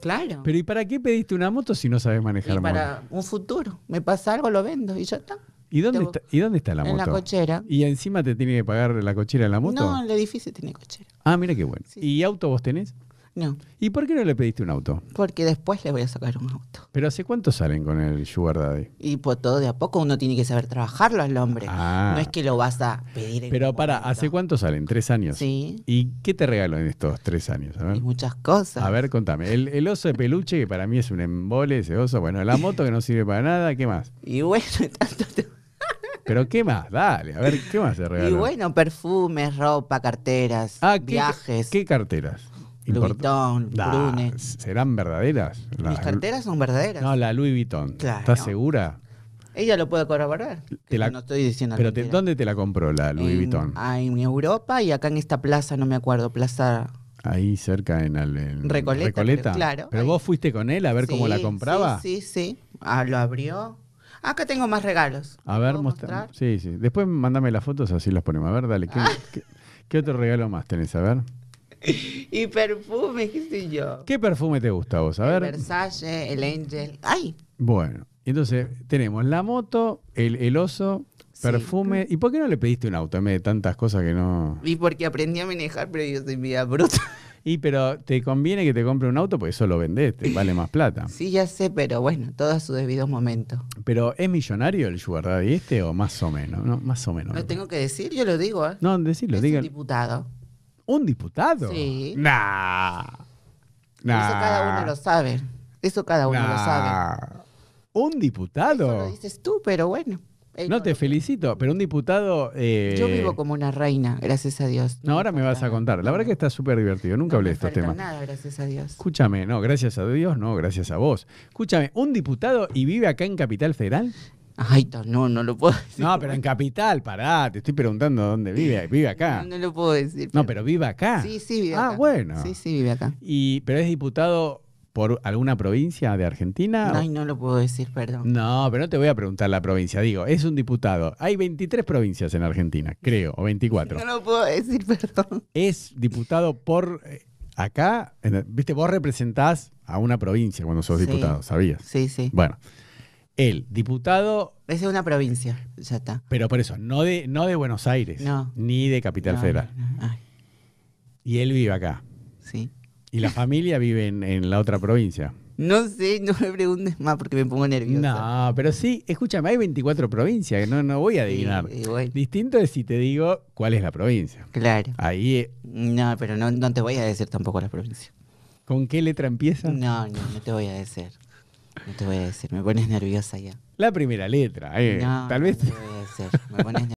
Claro. Pero ¿y para qué pediste una moto si no sabes manejar y para un futuro. Me pasa algo, lo vendo y ya está. ¿Y dónde, está, ¿Y dónde está la moto? En la cochera. ¿Y encima te tiene que pagar la cochera en la moto? No, el edificio tiene cochera. Ah, mira qué bueno. ¿Y auto vos tenés? No. ¿Y por qué no le pediste un auto? Porque después le voy a sacar un auto. ¿Pero hace cuánto salen con el Sugar Daddy? Y pues todo de a poco uno tiene que saber trabajarlo al hombre. Ah. No es que lo vas a pedir Pero para, ¿hace cuánto salen? ¿Tres años? Sí. ¿Y qué te regaló en estos tres años? muchas cosas. A ver, contame. El, oso de peluche, que para mí es un embole ese oso. Bueno, la moto que no sirve para nada, ¿qué más? Y bueno, tanto Pero qué más, dale, a ver, ¿qué más se regaló? Y bueno, perfumes, ropa, carteras, ah, viajes. ¿Qué carteras? Louis Vuitton, Brune ¿Serán verdaderas? Las Mis carteras son verdaderas. No, la Louis Vuitton. ¿Estás segura? Ella lo puede corroborar. no estoy diciendo Pero ¿dónde te la compró la Louis Vuitton? Ah, en Europa y acá en esta plaza, no me acuerdo, plaza. Ahí cerca en, Recoleta. Pero, claro. Pero vos fuiste con él a ver cómo la compraba. Sí, sí, Ah, lo abrió. Acá tengo más regalos. A ver, mostrar? Sí, sí. Después mándame las fotos, así las ponemos. A ver, dale. qué ah. otro regalo más tenés? A ver. y perfume, qué sé yo. ¿Qué perfume te gusta vos? A ver. El Versace, el Angel. ¡Ay! Bueno, entonces tenemos la moto, el, oso, perfume. ¿Y por qué no le pediste un auto en vez de tantas cosas que no. Y porque aprendí a manejar, pero yo soy vida bruta. Y pero te conviene que te compre un auto porque eso lo vendés, te vale más plata. Sí, ya sé, pero bueno, todo a su debido momento. Pero ¿es millonario el Sugar Daddy este o más o menos? más o menos. Lo tengo que decir, yo lo digo, ¿eh? No, decirlo, Es diga. diputado un diputado. Sí. Nah. Eso cada uno lo sabe. Eso cada uno lo sabe. Un diputado. Eso lo dices tú, pero bueno. no, te felicito, pero un diputado... Eh, Yo vivo como una reina, gracias a Dios. No, ahora me vas a contar. La verdad que está súper divertido. Nunca hablé de estos temas. nada, gracias a Dios. Escúchame, no, gracias a Dios, no, gracias a vos. Escúchame, ¿un diputado y vive acá en Capital Federal? Ay, no, no lo puedo decir. No, pero en Capital, pará, te estoy preguntando dónde vive. Vive acá. No, no lo puedo decir. No, pero vive acá. Sí, sí, vive ah, acá. Ah, bueno. Sí, sí, vive acá. Y, pero es diputado por alguna provincia de Argentina. Ay, no lo puedo decir, perdón. No, pero no te voy a preguntar la provincia. Digo, es un diputado. Hay 23 provincias en Argentina, creo, o 24. No lo puedo decir, perdón. Es diputado por... Eh, acá, viste, vos representás a una provincia cuando sos diputado, ¿sabías? Sí, sí. Bueno. Él, diputado. Es una provincia, ya está. Pero por eso, no de, no de Buenos Aires, ni de Capital Federal. y él vive acá. Sí. Y la familia vive en, la otra provincia. No sé, no me preguntes más porque me pongo nerviosa. No, pero sí, escúchame, hay 24 provincias, no, no voy a adivinar. Distinto es si te digo cuál es la provincia. Claro. Ahí. Eh, no, pero no, no te voy a decir tampoco la provincia. ¿Con qué letra empieza? No, no, no te voy a decir. No te voy a decir, me pones nerviosa ya. La primera letra, eh. Tal vez. No te voy a decir, me pones nerviosa.